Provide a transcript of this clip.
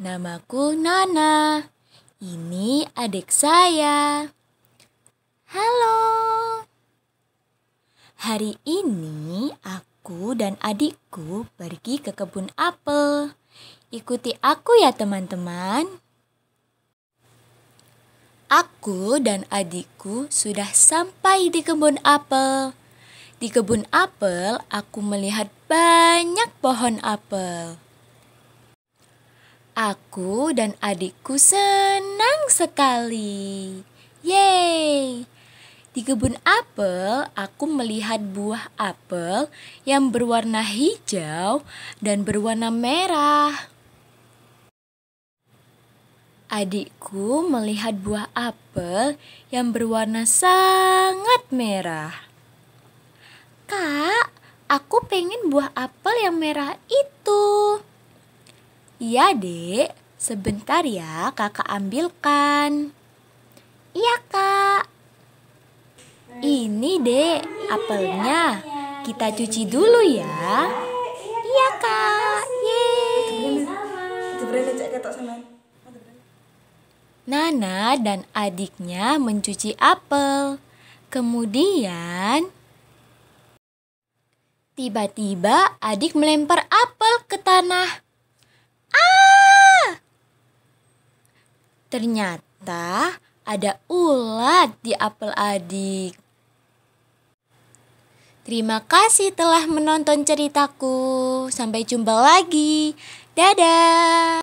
Namaku Nana. Ini adik saya. Halo. Hari ini aku dan adikku pergi ke kebun apel. Ikuti aku ya teman-teman. Aku dan adikku sudah sampai di kebun apel. Di kebun apel, aku melihat banyak pohon apel. Aku dan adikku senang sekali. Yeay! Di kebun apel, aku melihat buah apel yang berwarna hijau dan berwarna merah. Adikku melihat buah apel yang berwarna sangat merah. Kak, aku pengen buah apel yang merah itu. Iya, Dek. Sebentar ya, Kakak ambilkan. Iya, Kak. Ini, Dek, apelnya. Kita cuci dulu ya. Iya, Kak. Yeay. Nana dan adiknya mencuci apel. Kemudian, tiba-tiba adik melempar apel ke tanah. Ternyata ada ulat di apel adik. Terima kasih telah menonton ceritaku. Sampai jumpa lagi. Dadah.